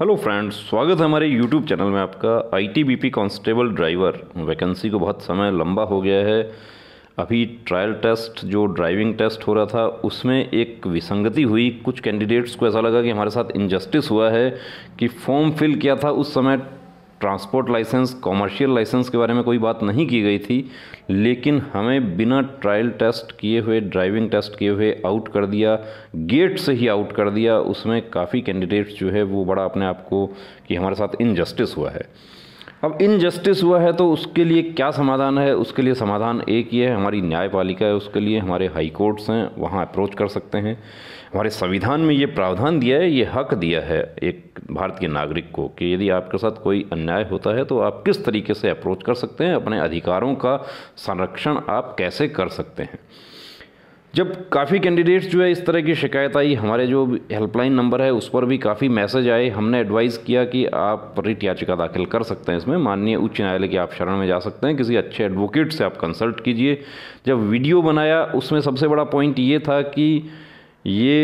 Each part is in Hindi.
हेलो फ्रेंड्स स्वागत है हमारे यूट्यूब चैनल में आपका आईटीबीपी कांस्टेबल ड्राइवर वैकेंसी को बहुत समय लंबा हो गया है अभी ट्रायल टेस्ट जो ड्राइविंग टेस्ट हो रहा था उसमें एक विसंगति हुई कुछ कैंडिडेट्स को ऐसा लगा कि हमारे साथ इनजस्टिस हुआ है कि फॉर्म फिल किया था उस समय ट्रांसपोर्ट लाइसेंस कॉमर्शियल लाइसेंस के बारे में कोई बात नहीं की गई थी लेकिन हमें बिना ट्रायल टेस्ट किए हुए ड्राइविंग टेस्ट किए हुए आउट कर दिया गेट से ही आउट कर दिया उसमें काफ़ी कैंडिडेट्स जो है वो बड़ा अपने आप को कि हमारे साथ इनजस्टिस हुआ है अब इनजस्टिस हुआ है तो उसके लिए क्या समाधान है उसके लिए समाधान एक ही है हमारी न्यायपालिका है उसके लिए हमारे हाई कोर्ट्स हैं वहाँ अप्रोच कर सकते हैं हमारे संविधान में ये प्रावधान दिया है ये हक दिया है एक भारतीय नागरिक को कि यदि आपके साथ कोई अन्याय होता है तो आप किस तरीके से अप्रोच कर सकते हैं अपने अधिकारों का संरक्षण आप कैसे कर सकते हैं जब काफ़ी कैंडिडेट्स जो है इस तरह की शिकायत आई हमारे जो हेल्पलाइन नंबर है उस पर भी काफ़ी मैसेज आए हमने एडवाइस किया कि आप रिट याचिका दाखिल कर सकते हैं इसमें माननीय उच्च न्यायालय की आप शरण में जा सकते हैं किसी अच्छे एडवोकेट से आप कंसल्ट कीजिए जब वीडियो बनाया उसमें सबसे बड़ा पॉइंट ये था कि ये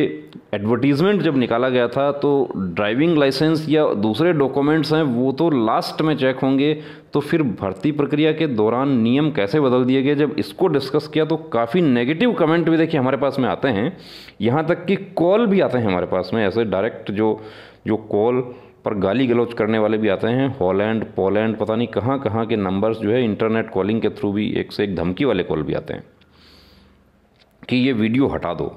एडवर्टीज़मेंट जब निकाला गया था तो ड्राइविंग लाइसेंस या दूसरे डॉक्यूमेंट्स हैं वो तो लास्ट में चेक होंगे तो फिर भर्ती प्रक्रिया के दौरान नियम कैसे बदल दिए गए जब इसको डिस्कस किया तो काफ़ी नेगेटिव कमेंट भी देखिए हमारे पास में आते हैं यहाँ तक कि कॉल भी आते हैं हमारे पास में ऐसे डायरेक्ट जो जो कॉल पर गाली गलौज करने वाले भी आते हैं हॉलैंड पोलैंड पता नहीं कहाँ कहाँ के नंबर्स जो है इंटरनेट कॉलिंग के थ्रू भी एक से एक धमकी वाले कॉल भी आते हैं कि ये वीडियो हटा दो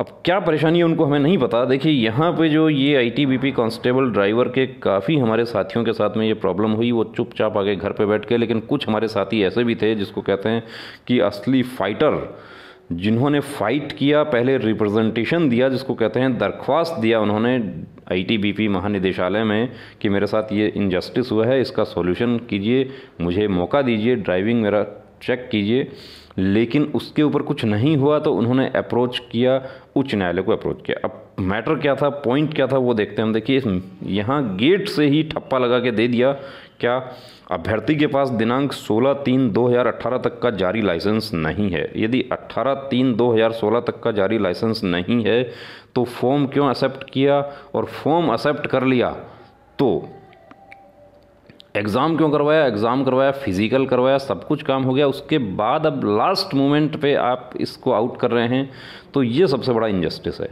अब क्या परेशानी है उनको हमें नहीं पता देखिए यहाँ पे जो ये आईटीबीपी कांस्टेबल ड्राइवर के काफ़ी हमारे साथियों के साथ में ये प्रॉब्लम हुई वो चुपचाप आगे घर पे बैठ के लेकिन कुछ हमारे साथी ऐसे भी थे जिसको कहते हैं कि असली फाइटर जिन्होंने फाइट किया पहले रिप्रेजेंटेशन दिया जिसको कहते हैं दरख्वास्त दिया उन्होंने आईटीबीपी महानिदेशालय में कि मेरे साथ ये इनजस्टिस हुआ है इसका सॉल्यूशन कीजिए मुझे मौका दीजिए ड्राइविंग मेरा चेक कीजिए लेकिन उसके ऊपर कुछ नहीं हुआ तो उन्होंने अप्रोच किया उच्च न्यायालय को अप्रोच किया अब मैटर क्या था पॉइंट क्या था वो देखते हैं हम देखिए यहाँ गेट से ही ठप्पा लगा के दे दिया क्या अभ्यर्थी के पास दिनांक 16 तीन 2018 तक का जारी लाइसेंस नहीं है यदि 18 तीन 2016 तक का जारी लाइसेंस नहीं है तो फॉर्म क्यों एक्सेप्ट किया और फॉर्म एक्सेप्ट कर लिया तो एग्ज़ाम क्यों करवाया एग्ज़ाम करवाया फिज़िकल करवाया सब कुछ काम हो गया उसके बाद अब लास्ट मोमेंट पे आप इसको आउट कर रहे हैं तो ये सबसे बड़ा इनजस्टिस है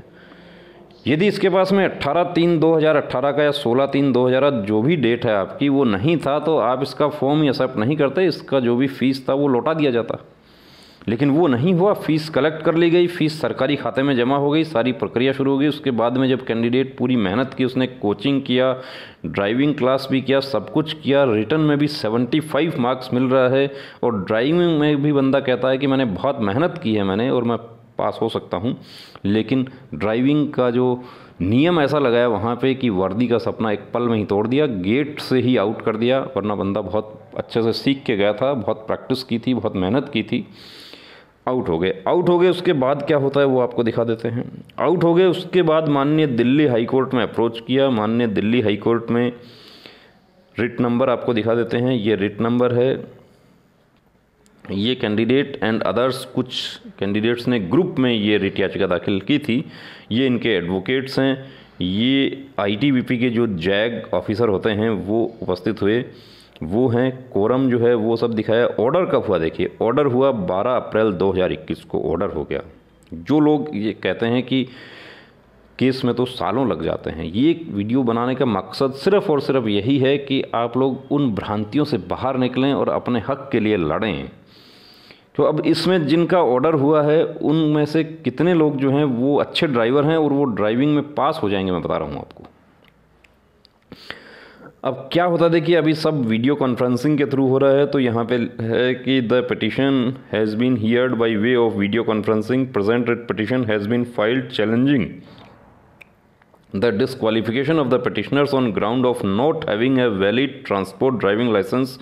यदि इसके पास में 18 तीन 2018 का या 16 तीन 2000 जो भी डेट है आपकी वो नहीं था तो आप इसका फॉर्म ही एक्सेप्ट नहीं करते इसका जो भी फीस था वो लौटा दिया जाता लेकिन वो नहीं हुआ फीस कलेक्ट कर ली गई फीस सरकारी खाते में जमा हो गई सारी प्रक्रिया शुरू हो गई उसके बाद में जब कैंडिडेट पूरी मेहनत की उसने कोचिंग किया ड्राइविंग क्लास भी किया सब कुछ किया रिटर्न में भी 75 मार्क्स मिल रहा है और ड्राइविंग में भी बंदा कहता है कि मैंने बहुत मेहनत की है मैंने और मैं पास हो सकता हूँ लेकिन ड्राइविंग का जो नियम ऐसा लगाया वहाँ पे कि वर्दी का सपना एक पल में ही तोड़ दिया गेट से ही आउट कर दिया वरना बंदा बहुत अच्छे से सीख के गया था बहुत प्रैक्टिस की थी बहुत मेहनत की थी आउट हो गए आउट हो गए उसके बाद क्या होता है वो आपको दिखा देते हैं आउट हो गए उसके बाद माननीय दिल्ली हाई कोर्ट में अप्रोच किया माननीय दिल्ली हाई कोर्ट में रिट नंबर आपको दिखा देते हैं ये रिट नंबर है ये कैंडिडेट एंड अदर्स कुछ कैंडिडेट्स ने ग्रुप में ये रिट याचिका दाखिल की थी ये इनके एडवोकेट्स हैं ये आईटीबीपी के जो जैग ऑफिसर होते हैं वो उपस्थित हुए वो हैं कोरम जो है वो सब दिखाया ऑर्डर कब हुआ देखिए ऑर्डर हुआ 12 अप्रैल 2021 को ऑर्डर हो गया जो लोग ये कहते हैं कि केस में तो सालों लग जाते हैं ये वीडियो बनाने का मकसद सिर्फ और सिर्फ यही है कि आप लोग उन भ्रांतियों से बाहर निकलें और अपने हक के लिए लड़ें तो अब इसमें जिनका ऑर्डर हुआ है उनमें से कितने लोग जो हैं वो अच्छे ड्राइवर हैं और वो ड्राइविंग में पास हो जाएंगे मैं बता रहा हूँ आपको अब क्या होता देखिए अभी सब वीडियो कॉन्फ्रेंसिंग के थ्रू हो रहा है तो यहाँ पे है कि the petition has been heard by way of video conferencing present petition has been filed challenging the disqualification of the petitioners on ground of not having a valid transport driving licence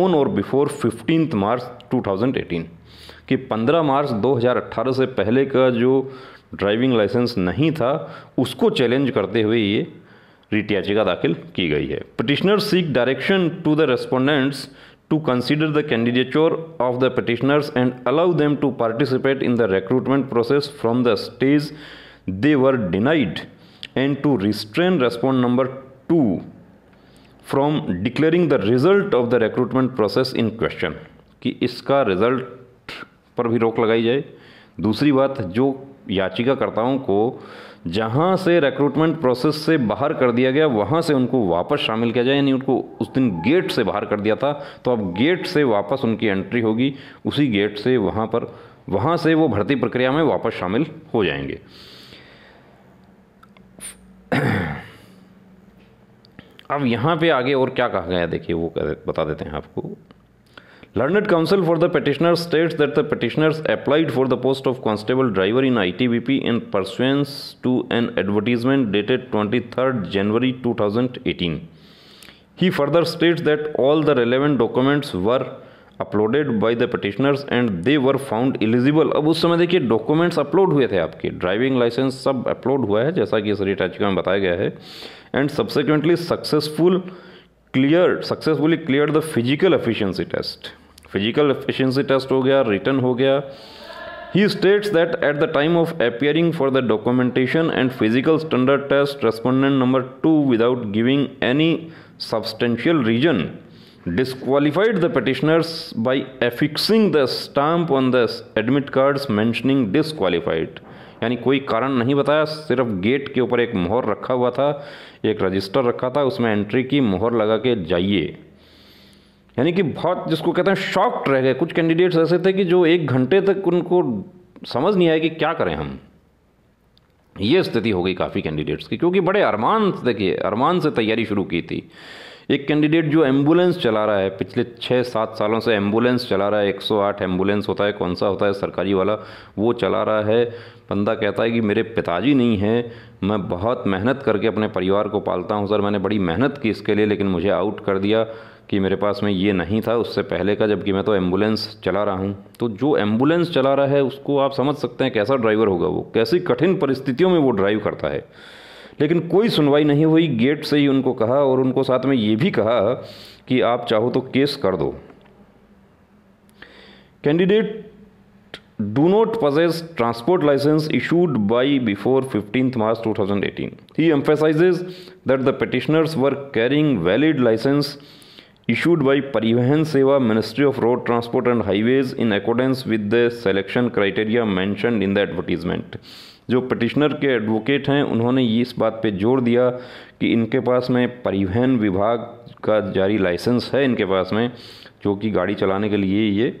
on or before fifteenth March two कि पंद्रह मार्च दो से पहले का जो ड्राइविंग लाइसेंस नहीं था उसको चैलेंज करते हुए ये रिट याचिका दाखिल की गई है petitioner seek direction to the respondents to consider the candidature of the petitioners and allow them to participate in the recruitment process from the stage they were denied and to restrain respond number two from declaring the result of the recruitment process in question कि इसका रिजल्ट पर भी रोक लगाई जाए दूसरी बात जो याचिकाकर्ताओं को जहाँ से रिक्रूटमेंट प्रोसेस से बाहर कर दिया गया वहाँ से उनको वापस शामिल किया जाए यानी उनको उस दिन गेट से बाहर कर दिया था तो अब गेट से वापस उनकी एंट्री होगी उसी गेट से वहाँ पर वहाँ से वो भर्ती प्रक्रिया में वापस शामिल हो जाएंगे अब यहाँ पे आगे और क्या कहा गया देखिए वो बता देते हैं आपको learned counsel for the petitioner states that the petitioners applied for the post of constable driver in I T B P in pursuance to an advertisement dated twenty third January two thousand eighteen he further states that all the relevant documents were uploaded by the petitioners and they were found eligible अब उस समय देखिए डॉक्यूमेंट्स अपलोड हुए थे आपके ड्राइविंग लाइसेंस सब अपलोड हुआ है जैसा कि इस रेट याचिका में बताया गया है and subsequently successful clear successfully clear the physical efficiency test physical efficiency test हो गया रिटर्न हो गया he states that at the time of appearing for the documentation and physical standard test respondent number two without giving any substantial reason disqualified the petitioners by affixing the stamp on the admit cards mentioning disqualified यानी कोई कारण नहीं बताया सिर्फ गेट के ऊपर एक मोहर रखा हुआ था एक रजिस्टर रखा था उसमें एंट्री की मोहर लगा के जाइए यानी कि बहुत जिसको कहते हैं शॉक्ड रह गए कुछ कैंडिडेट्स ऐसे थे कि जो एक घंटे तक उनको समझ नहीं आया कि क्या करें हम ये स्थिति हो गई काफ़ी कैंडिडेट्स की क्योंकि बड़े अरमान देखिए अरमान से तैयारी शुरू की थी एक कैंडिडेट जो एम्बुलेंस चला रहा है पिछले छः सात सालों से एम्बुलेंस चला रहा है 108 एम्बुलेंस होता है कौन सा होता है सरकारी वाला वो चला रहा है बंदा कहता है कि मेरे पिताजी नहीं हैं मैं बहुत मेहनत करके अपने परिवार को पालता हूँ सर मैंने बड़ी मेहनत की इसके लिए लेकिन मुझे आउट कर दिया कि मेरे पास में ये नहीं था उससे पहले का जबकि मैं तो एम्बुलेंस चला रहा हूँ तो जो एम्बुलेंस चला रहा है उसको आप समझ सकते हैं कैसा ड्राइवर होगा वो कैसी कठिन परिस्थितियों में वो ड्राइव करता है लेकिन कोई सुनवाई नहीं हुई गेट से ही उनको कहा और उनको साथ में ये भी कहा कि आप चाहो तो केस कर दो candidate do not possess transport licence issued by before fifteenth March two thousand eighteen he emphasizes that the petitioners were carrying valid licence issued by Parivahan Seva Ministry of Road Transport and Highways in accordance with the selection criteria mentioned in the advertisement. जो पटिशनर के एडवोकेट हैं उन्होंने ये इस बात पे जोर दिया कि इनके पास में परिवहन विभाग का जारी लाइसेंस है इनके पास में जो कि गाड़ी चलाने के लिए ये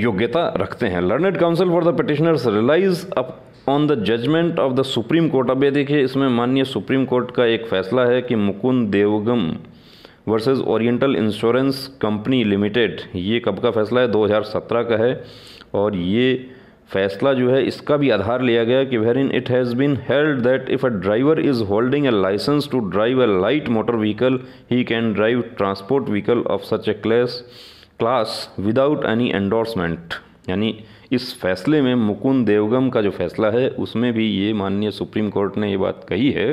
योग्यता रखते हैं learned counsel for the petitioners relies upon the judgment of the Supreme Court अब ये देखिए इसमें माननीय सुप्रीम कोर्ट का एक फैसला है कि Mukund Dewangan versus Oriental Insurance Company Limited ये कब का फैसला है 2017 का है और ये फैसला जो है इसका भी आधार लिया गया कि wherein it has been held that if a driver is holding a licence to drive a light motor vehicle he can drive transport vehicle of such a class class without any endorsement यानी इस फैसले में मुकुंद देवगम का जो फैसला है उसमें भी ये माननीय सुप्रीम कोर्ट ने ये बात कही है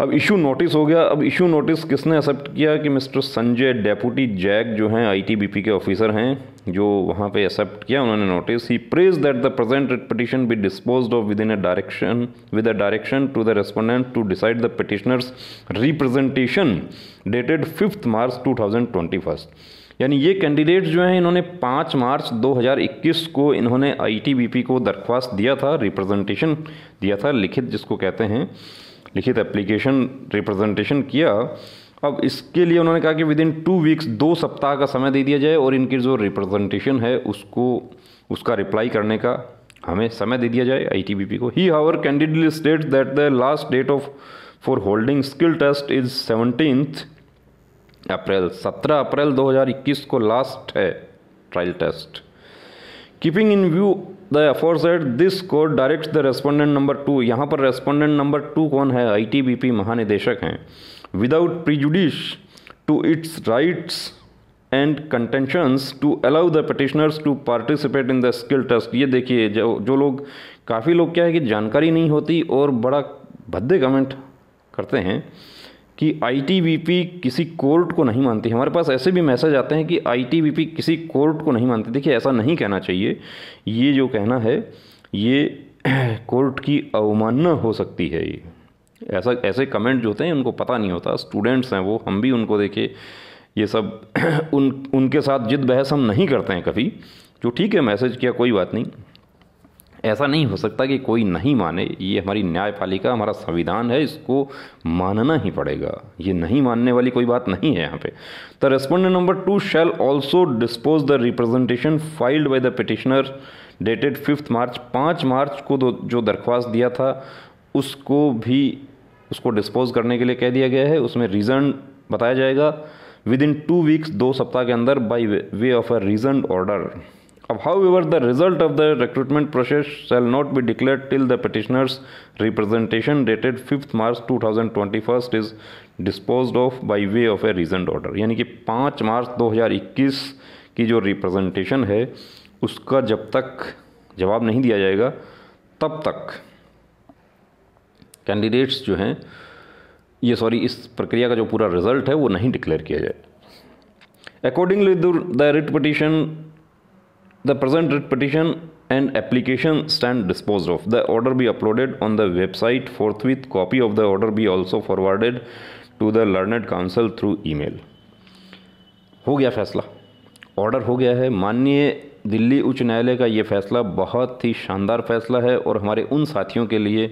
अब इशू नोटिस हो गया अब इशू नोटिस किसने एक्सेप्ट किया कि मिस्टर संजय डेपुटी जैक जो हैं आईटीबीपी के ऑफिसर हैं जो वहाँ पे एक्सेप्ट किया उन्होंने notice he prays that the present petition be dispose of with in a direction with a direction to the respondent to decide the petitioners representation dated fifth March two thousand twenty first यानी ये कैंडिडेट जो हैं इन्होंने 5 मार्च 2021 को इन्होंने आईटीबीपी को दरख्वास्त दिया था रिप्रेजेंटेशन दिया था लिखित जिसको कहते हैं लिखित एप्लीकेशन रिप्रेजेंटेशन किया अब इसके लिए उन्होंने कहा कि विद इन टू वीक्स दो सप्ताह का समय दे दिया जाए और इनकी जो रिप्रेजेंटेशन है उसको उसका रिप्लाई करने का हमें समय दे दिया जाए आई को however candidate state that the last date of for holding skill test is seventeenth April 17 अप्रैल 2021 को लास्ट है trial test keeping in view the aforesaid this court direct the respondent number two यहाँ पर रेस्पोंडेंट नंबर टू कौन है आईटीबीपी महानिदेशक हैं without prejudice to its rights and contentions to allow the petitioners to participate in the skill test ये देखिए जो जो लोग काफ़ी लोग क्या है कि जानकारी नहीं होती और बड़ा भद्दे कमेंट करते हैं कि आईटीबीपी किसी कोर्ट को नहीं मानती हमारे पास ऐसे भी मैसेज आते हैं कि आईटीबीपी किसी कोर्ट को नहीं मानती देखिए ऐसा नहीं कहना चाहिए ये जो कहना है ये कोर्ट की अवमानना हो सकती है ये ऐसा ऐसे कमेंट जो होते हैं उनको पता नहीं होता स्टूडेंट्स हैं वो हम भी उनको देखे ये सब उन उनके साथ जिद बहस हम नहीं करते हैं कभी जो ठीक है मैसेज किया कोई बात नहीं ऐसा नहीं हो सकता कि कोई नहीं माने ये हमारी न्यायपालिका हमारा संविधान है इसको मानना ही पड़ेगा ये नहीं मानने वाली कोई बात नहीं है यहाँ पे the respondent number two shall also dispose the representation filed by the petitioner dated fifth March पाँच मार्च को जो दरख्वास्त दिया था उसको भी उसको डिस्पोज करने के लिए कह दिया गया है उसमें रीज़न बताया जाएगा विद इन टू वीक्स दो सप्ताह के अंदर by way of a reason order अब however the result of the recruitment process shall not be declare till the petitioners representation dated fifth March two thousand twenty first is dispose of by way of a reason order यानी कि पाँच मार्च दो हज़ार इक्कीस की जो रिप्रेजेंटेशन है उसका जब तक जवाब नहीं दिया जाएगा तब तक कैंडिडेट्स जो हैं ये सॉरी इस प्रक्रिया का जो पूरा रिजल्ट है वो नहीं डिक्लेयर किया जाए accordingly the writ petition The present writ petition and application stand disposed of. The order be uploaded on the website forthwith. Copy of the order be also forwarded to the learned counsel through email. हो गया फैसला ऑर्डर हो गया है माननीय दिल्ली उच्च न्यायालय का ये फैसला बहुत ही शानदार फैसला है और हमारे उन साथियों के लिए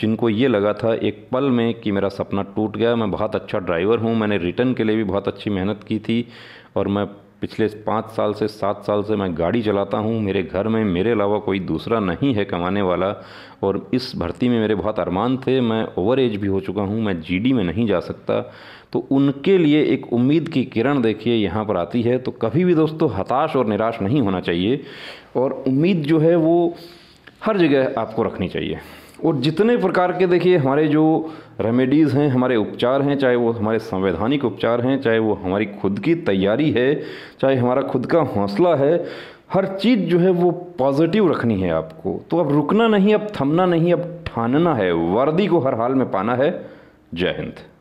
जिनको ये लगा था एक पल में कि मेरा सपना टूट गया मैं बहुत अच्छा ड्राइवर हूँ मैंने रिटर्न के लिए भी बहुत अच्छी मेहनत की थी और मैं पिछले पाँच साल से सात साल से मैं गाड़ी चलाता हूँ मेरे घर में मेरे अलावा कोई दूसरा नहीं है कमाने वाला और इस भर्ती में मेरे बहुत अरमान थे मैं ओवर एज भी हो चुका हूँ मैं जी में नहीं जा सकता तो उनके लिए एक उम्मीद की किरण देखिए यहाँ पर आती है तो कभी भी दोस्तों हताश और निराश नहीं होना चाहिए और उम्मीद जो है वो हर जगह आपको रखनी चाहिए और जितने प्रकार के देखिए हमारे जो रेमेडीज़ हैं हमारे उपचार हैं चाहे वो हमारे संवैधानिक उपचार हैं चाहे वो हमारी खुद की तैयारी है चाहे हमारा खुद का हौसला है हर चीज़ जो है वो पॉजिटिव रखनी है आपको तो अब रुकना नहीं अब थमना नहीं अब ठानना है वर्दी को हर हाल में पाना है जय हिंद